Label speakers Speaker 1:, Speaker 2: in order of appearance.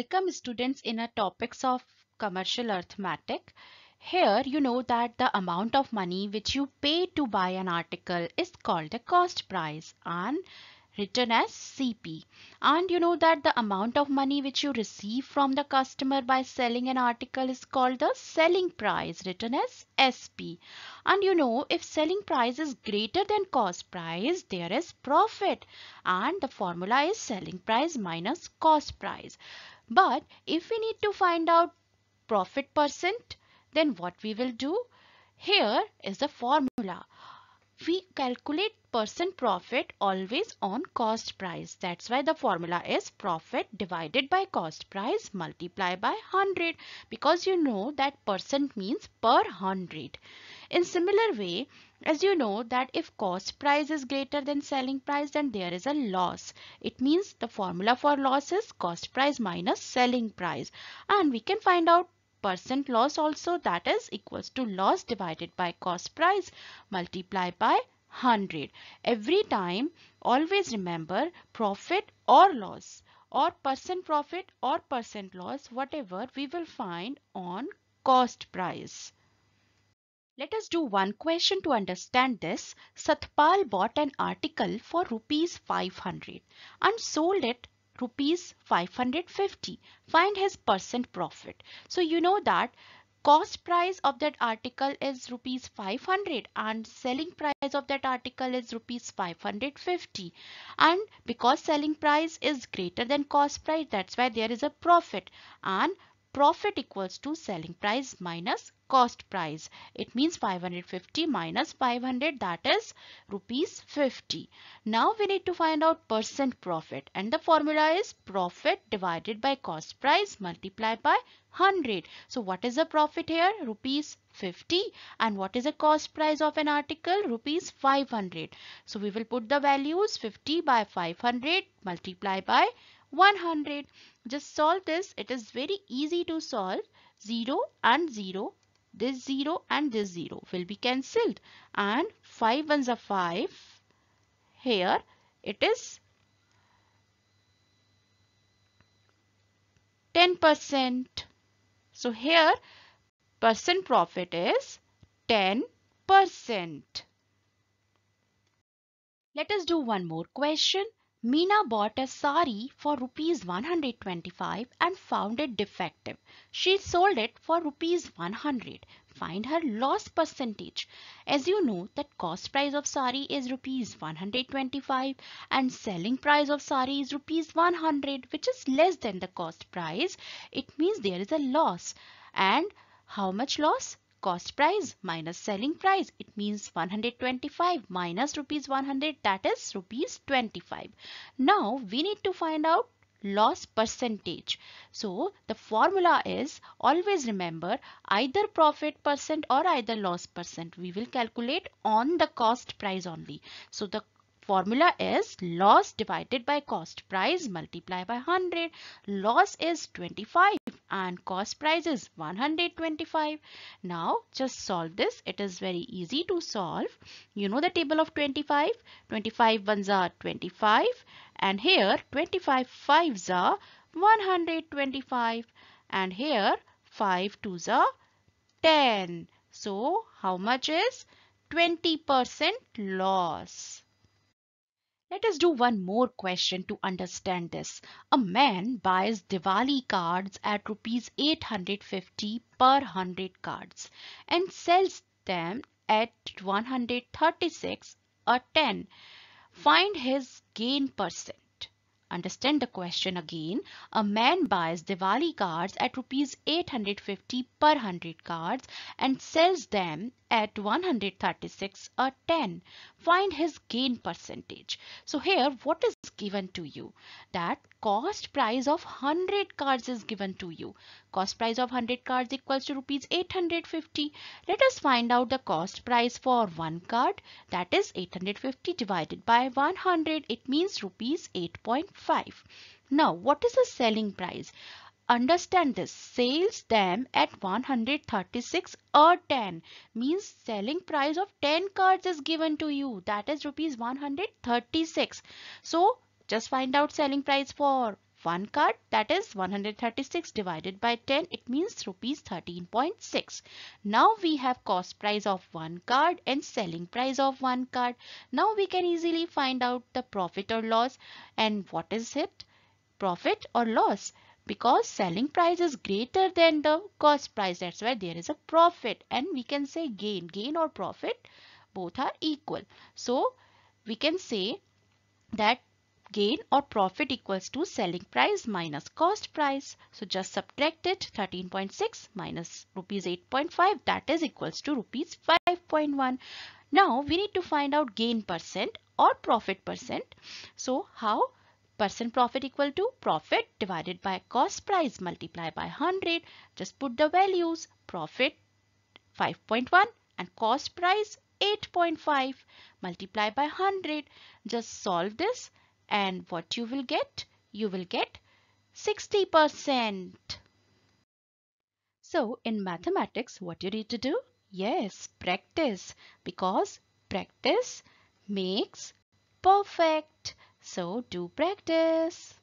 Speaker 1: Welcome students in our topics of commercial arithmetic. Here you know that the amount of money which you pay to buy an article is called the cost price and written as CP. And you know that the amount of money which you receive from the customer by selling an article is called the selling price written as SP. And you know if selling price is greater than cost price, there is profit. And the formula is selling price minus cost price. But if we need to find out profit percent, then what we will do? Here is the formula we calculate percent profit always on cost price. That's why the formula is profit divided by cost price multiplied by 100 because you know that percent means per 100. In similar way, as you know that if cost price is greater than selling price, then there is a loss. It means the formula for loss is cost price minus selling price. And we can find out percent loss also that is equals to loss divided by cost price multiplied by 100. Every time always remember profit or loss or percent profit or percent loss whatever we will find on cost price. Let us do one question to understand this. Satpal bought an article for rupees 500 and sold it rupees 550. Find his percent profit. So you know that cost price of that article is rupees 500 and selling price of that article is rupees 550 and because selling price is greater than cost price that's why there is a profit and profit equals to selling price minus cost price. It means 550 minus 500 that is rupees 50. Now we need to find out percent profit and the formula is profit divided by cost price multiplied by 100. So what is the profit here? Rupees 50 and what is the cost price of an article? Rupees 500. So we will put the values 50 by 500 multiplied by 100. Just solve this. It is very easy to solve. 0 and 0. This 0 and this 0 will be cancelled. And 5 ones are 5. Here it is 10%. So here percent profit is 10%. Let us do one more question. Meena bought a sari for rupees 125 and found it defective. She sold it for rupees 100. Find her loss percentage. As you know that cost price of sari is rupees 125 and selling price of sari is rupees 100 which is less than the cost price. It means there is a loss. And how much loss? cost price minus selling price. It means 125 minus rupees 100 that is rupees 25. Now we need to find out loss percentage. So the formula is always remember either profit percent or either loss percent. We will calculate on the cost price only. So the formula is loss divided by cost price multiplied by 100. Loss is 25 and cost price is 125. Now just solve this. It is very easy to solve. You know the table of 25. 25 ones are 25 and here 25 fives are 125 and here 5 twos are 10. So how much is 20% loss? Let us do one more question to understand this. A man buys Diwali cards at rupees 850 per 100 cards and sells them at 136 a 10. Find his gain percent. Understand the question again. A man buys Diwali cards at rupees 850 per 100 cards and sells them at 136 a 10. Find his gain percentage. So here what is given to you? That cost price of 100 cards is given to you. Cost price of 100 cards equals to rupees 850. Let us find out the cost price for one card that is 850 divided by 100. It means rupees 8.5. Now what is the selling price? understand this. Sales them at 136 or 10 means selling price of 10 cards is given to you. That is rupees 136. So just find out selling price for one card that is 136 divided by 10 it means rupees 13.6 now we have cost price of one card and selling price of one card now we can easily find out the profit or loss and what is it profit or loss because selling price is greater than the cost price. That's why there is a profit and we can say gain. Gain or profit both are equal. So we can say that gain or profit equals to selling price minus cost price. So just subtract it 13.6 minus rupees 8.5 that is equals to rupees 5.1. Now we need to find out gain percent or profit percent. So how percent profit equal to profit divided by cost price multiplied by 100. Just put the values profit 5.1 and cost price 8.5 multiplied by 100. Just solve this and what you will get? You will get 60%. So in mathematics, what you need to do? Yes, practice because practice makes perfect. So do practice.